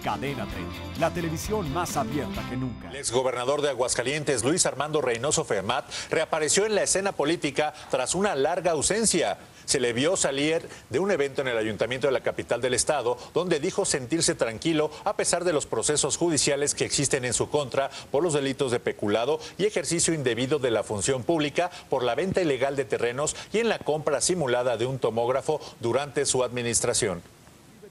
Cadena 30, la televisión más abierta que nunca. El exgobernador de Aguascalientes, Luis Armando Reynoso Fermat, reapareció en la escena política tras una larga ausencia. Se le vio salir de un evento en el ayuntamiento de la capital del estado, donde dijo sentirse tranquilo a pesar de los procesos judiciales que existen en su contra por los delitos de peculado y ejercicio indebido de la función pública por la venta ilegal de terrenos y en la compra simulada de un tomógrafo durante su administración